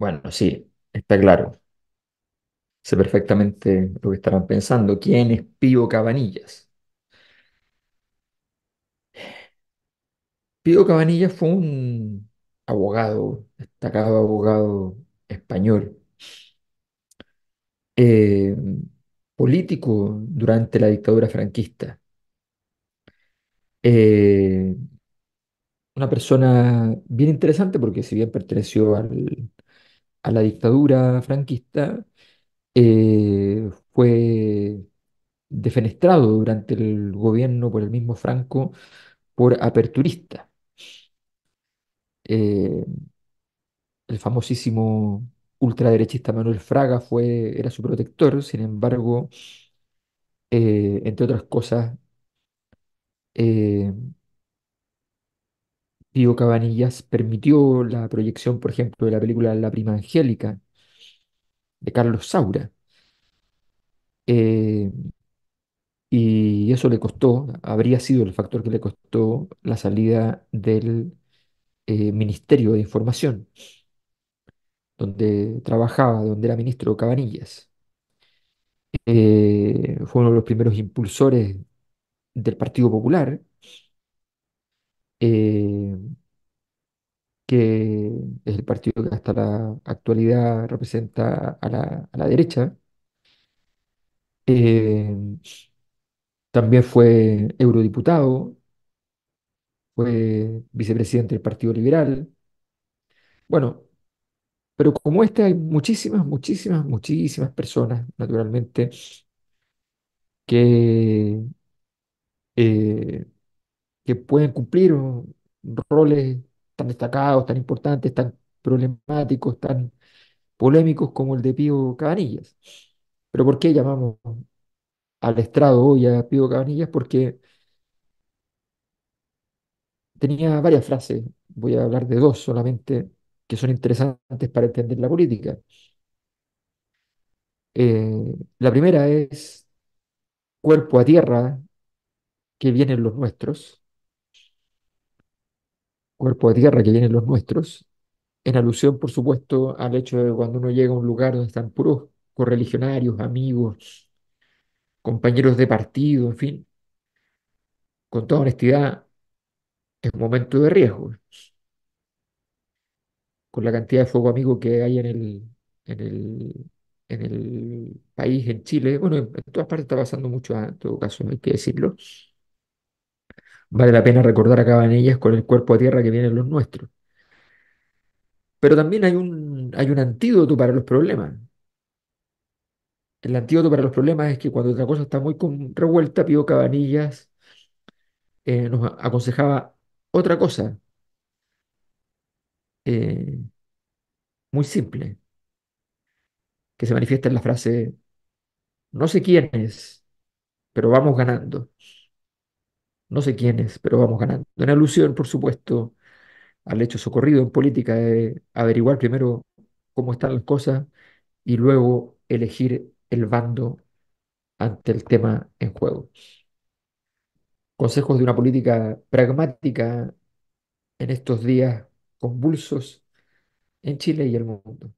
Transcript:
Bueno, sí, está claro. Sé perfectamente lo que estarán pensando. ¿Quién es Pío Cabanillas? Pío Cabanillas fue un abogado, destacado abogado español, eh, político durante la dictadura franquista. Eh, una persona bien interesante porque si bien perteneció al a la dictadura franquista, eh, fue defenestrado durante el gobierno por el mismo Franco por aperturista. Eh, el famosísimo ultraderechista Manuel Fraga fue, era su protector, sin embargo, eh, entre otras cosas, Cabanillas permitió la proyección, por ejemplo, de la película La Prima Angélica de Carlos Saura. Eh, y eso le costó, habría sido el factor que le costó la salida del eh, Ministerio de Información, donde trabajaba, donde era ministro Cabanillas. Eh, fue uno de los primeros impulsores del Partido Popular que es el partido que hasta la actualidad representa a la, derecha. Eh, también fue eurodiputado, fue vicepresidente del Partido Liberal. Bueno, pero como este hay muchísimas, muchísimas, muchísimas personas, naturalmente, que, eh, que pueden cumplir roles tan destacados, tan importantes, tan problemáticos, tan polémicos como el de Pío Cabanillas. Pero ¿por qué llamamos al estrado hoy a Pío Cabanillas? Porque tenía varias frases, voy a hablar de dos solamente, que son interesantes para entender la política. Eh, la primera es cuerpo a tierra que vienen los nuestros cuerpo de tierra que vienen los nuestros, en alusión, por supuesto, al hecho de cuando uno llega a un lugar donde están puros correligionarios, amigos, compañeros de partido, en fin, con toda honestidad, es un momento de riesgo. Con la cantidad de fuego amigo que hay en el, en el, en el país, en Chile, bueno, en, todas partes está pasando mucho, ah, en todo caso, hay que decirlo Vale la pena recordar a Cabanillas con el cuerpo de tierra que vienen los nuestros. Pero también hay un, hay un antídoto para los problemas. El antídoto para los problemas es que cuando otra cosa está muy revuelta, Pío Cabanillas eh, nos aconsejaba otra cosa eh, muy simple, que se manifiesta en la frase, no sé quién es, pero vamos ganando no sé quiénes, pero vamos ganando. En alusión, por supuesto, al hecho socorrido en política de averiguar primero cómo están las cosas y luego elegir el bando ante el tema en juego. Consejos de una política pragmática en estos días convulsos en Chile y el mundo.